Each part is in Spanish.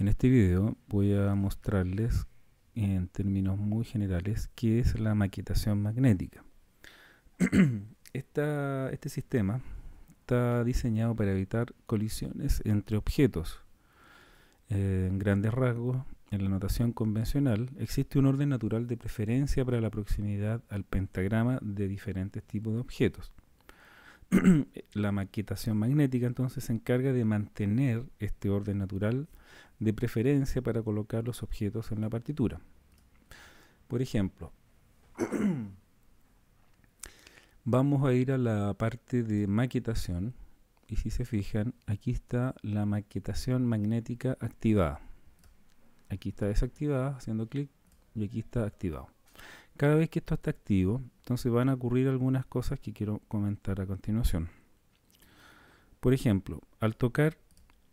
En este video voy a mostrarles en términos muy generales qué es la maquetación magnética. este sistema está diseñado para evitar colisiones entre objetos. Eh, en grandes rasgos, en la notación convencional existe un orden natural de preferencia para la proximidad al pentagrama de diferentes tipos de objetos. la maquetación magnética entonces se encarga de mantener este orden natural de preferencia para colocar los objetos en la partitura. Por ejemplo, vamos a ir a la parte de maquetación y si se fijan, aquí está la maquetación magnética activada. Aquí está desactivada, haciendo clic, y aquí está activado. Cada vez que esto está activo, entonces van a ocurrir algunas cosas que quiero comentar a continuación. Por ejemplo, al tocar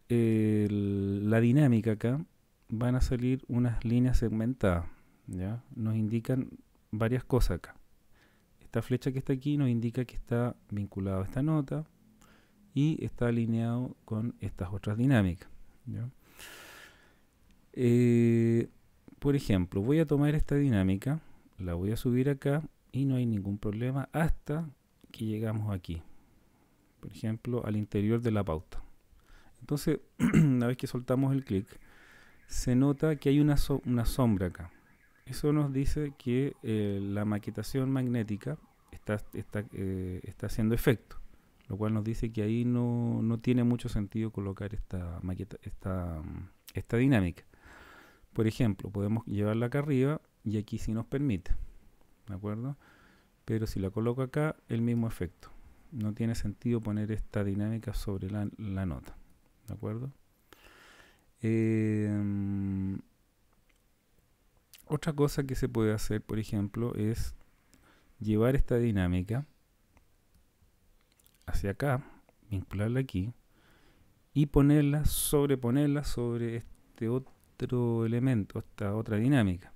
la dinámica acá, van a salir unas líneas segmentadas. ¿ya? Nos indican varias cosas acá. Esta flecha que está aquí nos indica que está vinculado a esta nota y está alineado con estas otras dinámicas. Eh, por ejemplo, voy a tomar esta dinámica la voy a subir acá y no hay ningún problema hasta que llegamos aquí. Por ejemplo, al interior de la pauta. Entonces, una vez que soltamos el clic, se nota que hay una, una sombra acá. Eso nos dice que eh, la maquetación magnética está, eh, está, haciendo efecto, lo cual nos dice que ahí no, tiene mucho sentido colocar esta, esta dinámica. Por ejemplo, podemos llevarla acá arriba y aquí sí nos permite. ¿De acuerdo? Pero si la coloco acá, el mismo efecto. No tiene sentido poner esta dinámica sobre la, nota. ¿De acuerdo? Em, otra cosa que se puede hacer, por ejemplo, es llevar esta dinámica hacia acá, vincularla aquí y ponerla, sobreponerla sobre este otro elemento, esta otra dinámica.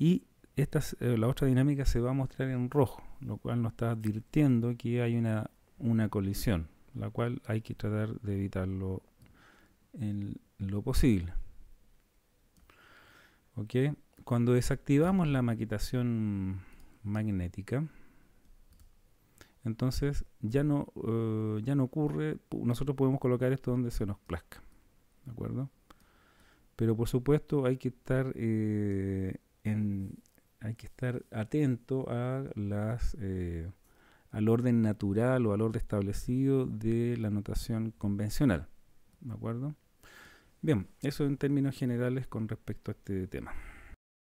Y esta, eh, la otra dinámica se va a mostrar en rojo, lo cual nos está advirtiendo que hay una, una colisión, la cual hay que tratar de evitarlo en lo posible. Cuando desactivamos la maquitación magnética, entonces ya no, eh, ya no ocurre, nosotros podemos colocar esto donde se nos plazca, ¿de acuerdo? Pero por supuesto hay que estar eh, hay que estar atento a las, eh, al orden natural o al orden establecido de la notación convencional. ¿De acuerdo? Bien, eso en términos generales con respecto a este tema.